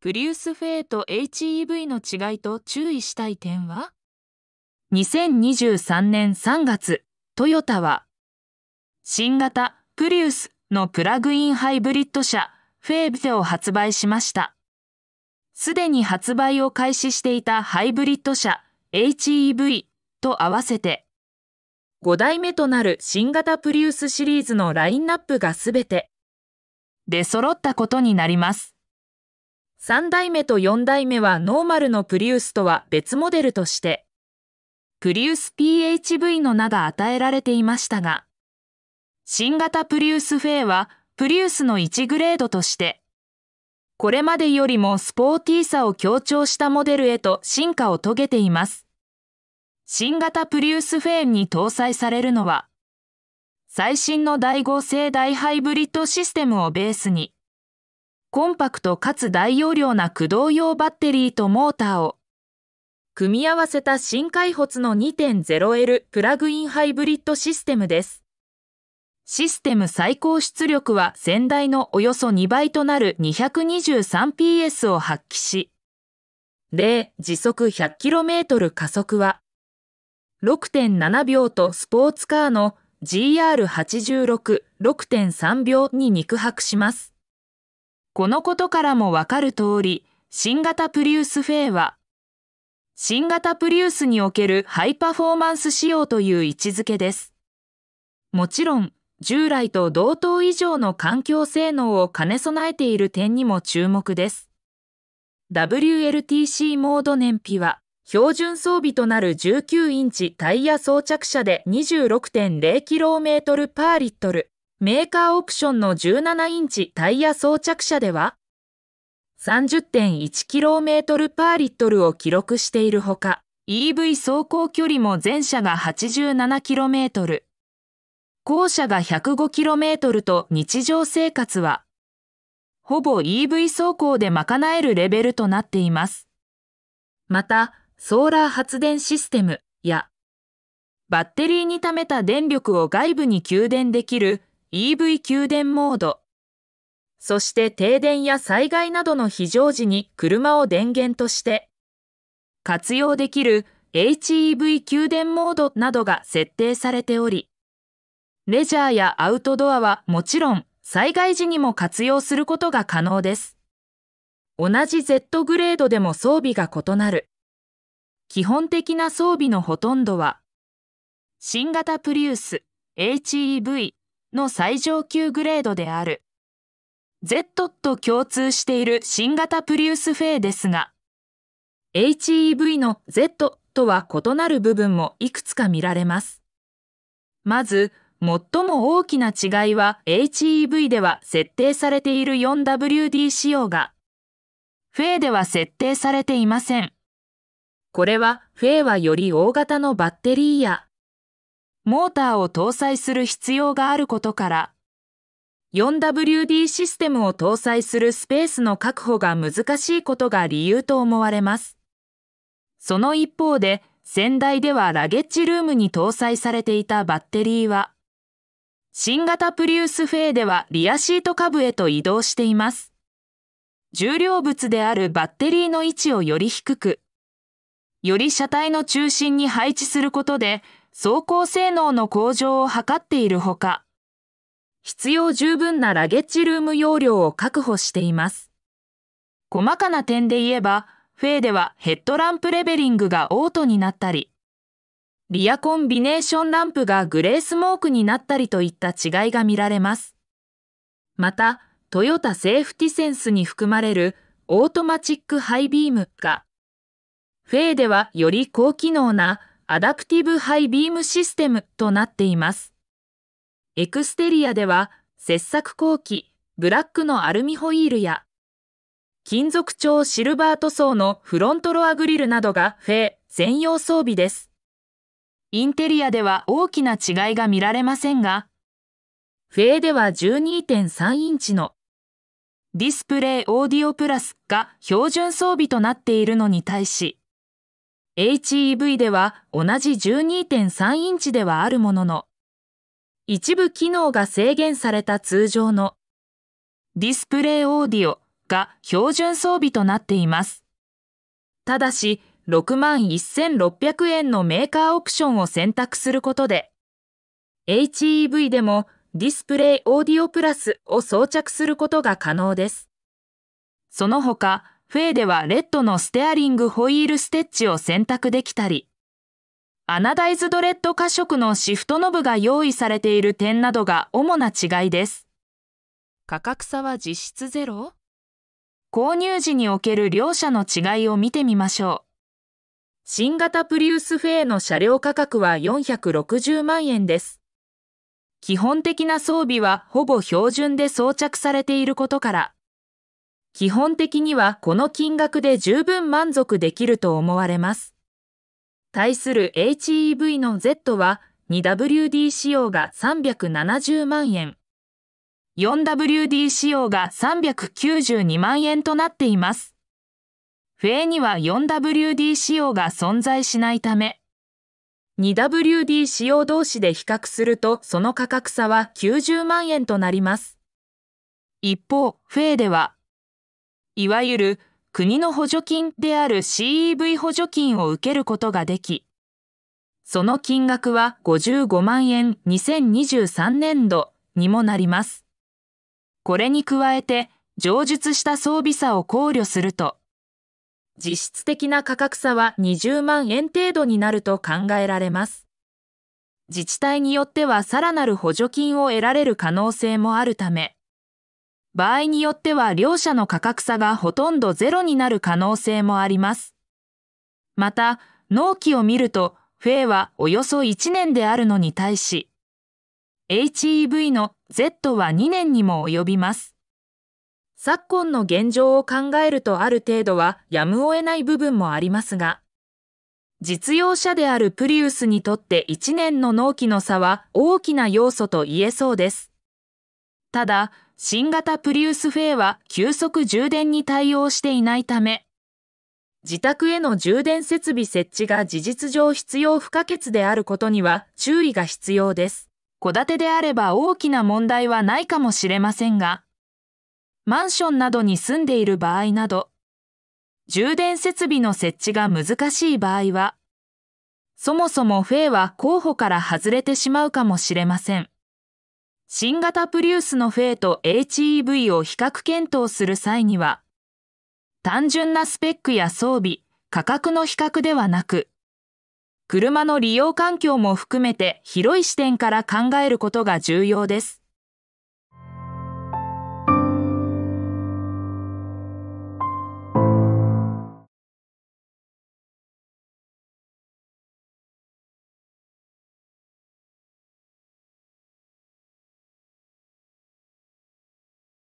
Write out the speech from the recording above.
プリウスフェイと HEV の違いと注意したい点は2023年3月トヨタは新型プリウスのプラグインハイブリッド車フェーブテを発売しましたすでに発売を開始していたハイブリッド車 HEV と合わせて5代目となる新型プリウスシリーズのラインナップがすべて出揃ったことになります3代目と4代目はノーマルのプリウスとは別モデルとして、プリウス PHV の名が与えられていましたが、新型プリウスフェイはプリウスの1グレードとして、これまでよりもスポーティーさを強調したモデルへと進化を遂げています。新型プリウスフェイに搭載されるのは、最新の第5世代ハイブリッドシステムをベースに、コンパクトかつ大容量な駆動用バッテリーとモーターを組み合わせた新開発の 2.0L プラグインハイブリッドシステムです。システム最高出力は先代のおよそ2倍となる 223PS を発揮し、例時速 100km 加速は6.7秒とスポーツカーの GR86、6.3秒に肉薄します。このことからもわかる通り、新型プリウスフェイは、新型プリウスにおけるハイパフォーマンス仕様という位置づけです。もちろん、従来と同等以上の環境性能を兼ね備えている点にも注目です。WLTC モード燃費は、標準装備となる19インチタイヤ装着車で 26.0km パーリットル。メーカーオプションの17インチタイヤ装着車では 30.1km パーリットルを記録しているほか EV 走行距離も全車が 87km 後車が 105km と日常生活はほぼ EV 走行で賄えるレベルとなっていますまたソーラー発電システムやバッテリーに貯めた電力を外部に給電できる EV 給電モード。そして停電や災害などの非常時に車を電源として活用できる HEV 給電モードなどが設定されており、レジャーやアウトドアはもちろん災害時にも活用することが可能です。同じ Z グレードでも装備が異なる。基本的な装備のほとんどは、新型プリウス HEV の最上級グレードである。Z と共通している新型プリウスフェイですが、HEV の Z とは異なる部分もいくつか見られます。まず、最も大きな違いは HEV では設定されている 4WD 仕様が、フェイでは設定されていません。これはフェイはより大型のバッテリーやモーターを搭載する必要があることから、4WD システムを搭載するスペースの確保が難しいことが理由と思われます。その一方で、先代ではラゲッジルームに搭載されていたバッテリーは、新型プリウスフェイではリアシート下部へと移動しています。重量物であるバッテリーの位置をより低く、より車体の中心に配置することで、走行性能の向上を図っているほか、必要十分なラゲッジルーム容量を確保しています。細かな点で言えば、フェーではヘッドランプレベリングがオートになったり、リアコンビネーションランプがグレースモークになったりといった違いが見られます。また、トヨタセーフティセンスに含まれるオートマチックハイビームが、フェイではより高機能なアダプティブハイビームシステムとなっています。エクステリアでは切削後期、ブラックのアルミホイールや金属調シルバー塗装のフロントロアグリルなどがフェ専用装備です。インテリアでは大きな違いが見られませんが、フェでは12.3インチのディスプレイオーディオプラスが標準装備となっているのに対し、HEV では同じ12.3インチではあるものの、一部機能が制限された通常のディスプレイオーディオが標準装備となっています。ただし、61,600円のメーカーオプションを選択することで、HEV でもディスプレイオーディオプラスを装着することが可能です。その他、フェーではレッドのステアリングホイールステッチを選択できたり、アナダイズドレッド加色のシフトノブが用意されている点などが主な違いです。価格差は実質ゼロ購入時における両者の違いを見てみましょう。新型プリウスフェイの車両価格は460万円です。基本的な装備はほぼ標準で装着されていることから、基本的にはこの金額で十分満足できると思われます。対する HEV の Z は 2WD 仕様が370万円、4WD 仕様が392万円となっています。笛には 4WD 仕様が存在しないため、2WD 仕様同士で比較するとその価格差は90万円となります。一方、フェイではいわゆる国の補助金である CEV 補助金を受けることができ、その金額は55万円2023年度にもなります。これに加えて、上述した装備差を考慮すると、実質的な価格差は20万円程度になると考えられます。自治体によってはさらなる補助金を得られる可能性もあるため、場合によっては両者の価格差がほとんどゼロになる可能性もあります。また、納期を見ると、フェイはおよそ1年であるのに対し、HEV の Z は2年にも及びます。昨今の現状を考えるとある程度はやむを得ない部分もありますが、実用車であるプリウスにとって1年の納期の差は大きな要素と言えそうです。ただ、新型プリウスフェは急速充電に対応していないため、自宅への充電設備設置が事実上必要不可欠であることには注意が必要です。戸建てであれば大きな問題はないかもしれませんが、マンションなどに住んでいる場合など、充電設備の設置が難しい場合は、そもそもフェイは候補から外れてしまうかもしれません。新型プリウスのフェイと HEV を比較検討する際には、単純なスペックや装備、価格の比較ではなく、車の利用環境も含めて広い視点から考えることが重要です。